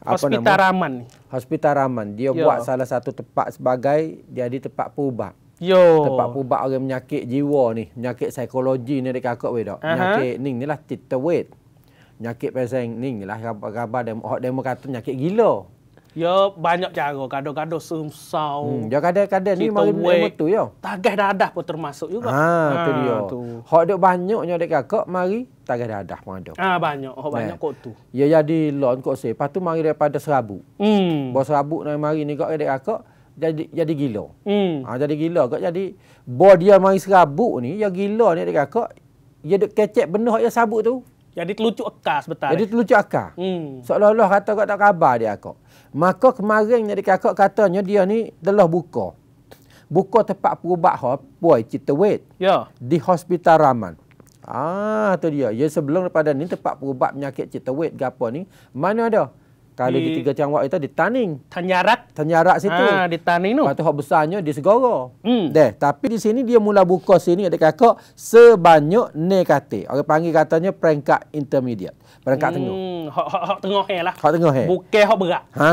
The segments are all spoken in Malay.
apa Hospital nama? Raman. Hospital Raman. Dia Yo. buat salah satu tempat sebagai jadi tempat pubak. Yo. Tempat pubak orang menyakit jiwa ni, menyakit psikologi ni dekat kakak wei dok. Menyakit ni lah titawit. Menyakit pasal ning ni lah gambar lah dia demo kata menyakit gila. Ya banyak cara kado-kado sumsau. Hmm, ya kado-kado ni mari betul ya. Tagih dadah pun termasuk juga. Ha, ha tu dia. Tu. Hak dok banyaknya dek kakak mari tagih dadah pun ada. Ha banyak, hak banyak eh. kok tu. Ya jadi lon kok se. Pas tu mari daripada serabut. Hmm. Bos serabut nak mari ni kok dek kakak jadi jadi gila. Hmm. Ha jadi gila kok jadi bos dia mari serabut ni ya gila ni dek kakak. Ya dek kecek benar hak ya sabut tu. Jadi telucuk akar sebetulnya. Jadi telucuk akar. Hmm. Seolah-olah kata kok tak khabar dia kok. Maka kemarin ni kakak katanya dia ni telah buka. Buka tempat perubat hop boy cerita wait. Ya. Di Hospital Rahman. Ah tu dia. Ya sebelum daripada ni tempat perubat penyakit cerita wait gapo ni. Mana ada? Kalau di, di Tiga Cangwak itu, di Taning. Tanyarak. Tanyarak ah, situ. Ah, di Taning tu. Lepas tu, besarnya di Segoro. Hmm. Deh. Tapi di sini, dia mula buka sini, ada kakak, sebanyak ni kata. Orang panggil katanya peringkat intermediate. Peringkat hmm. tengah. Hak, hak, hak tengah hai lah. Hak tengah hai. Bukai hak berat. Ha,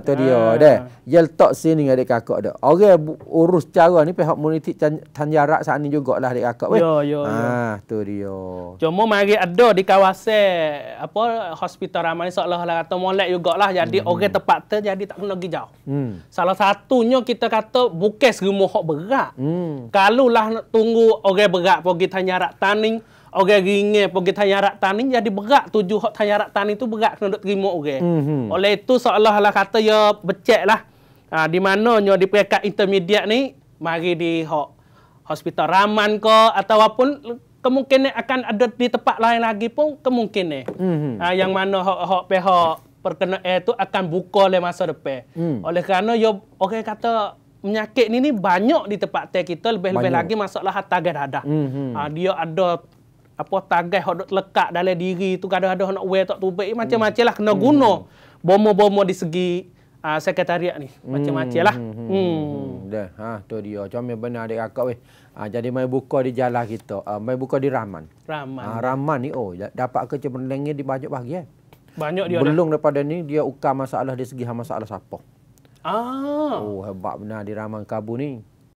tu dia. Ha. Deh. Dia letak sini, ada kakak tu. Orang urus cara ni, pihak muniti tanyarak saat ni jugalah, ada kakak. Ya, ya, ya. Ha, tu dia. Cuma mari ada di kawasan apa hospital ramai seolah-olah kata molek juga jugalah jadi hmm. orang terpaksa jadi tak pernah pergi jauh. Hmm. Salah satunya kita kata bukan serumah hok berat. Hmm. Kalau lah tunggu orang berat pergi tanya rak taning, orang ringan pergi tanya rak taning jadi berat tujuh hok tanya rak taning tu berat kena duk terima orang. Hmm. Oleh itu seolah-olah kata ya becek lah. Ha, di mananya di peringkat intermediate ni mari di hak hospital Raman ke ataupun kemungkinan akan ada di tempat lain lagi pun kemungkinan. Mm-hmm. Ha, yang mana hok hok pihak perkena air eh, tu akan buka oleh masa depan. Hmm. Oleh kerana yo orang kata penyakit ni ni banyak di tempat teh kita lebih-lebih lagi masalah tagar dadah. Hmm, hmm. Ah, dia ada apa tagai hok lekat dalam diri tu kadang-kadang nak wear tak tubek macam-macam lah kena hmm. guna hmm. bomo-bomo di segi uh, sekretariat ni hmm, macam-macam lah hmm, hmm. hmm. Dah, ha, tu dia comel benar adik akak weh ha, jadi mai buka di jalan kita uh, mai buka di Rahman Rahman ha, Rahman ni oh dapat kecemerlangan di banyak bahagian eh. Banyak dia Belum dah. daripada ni dia ukur masalah dari segi hal masalah siapa. Ah. Oh hebat benar di Rahman Kabu ni.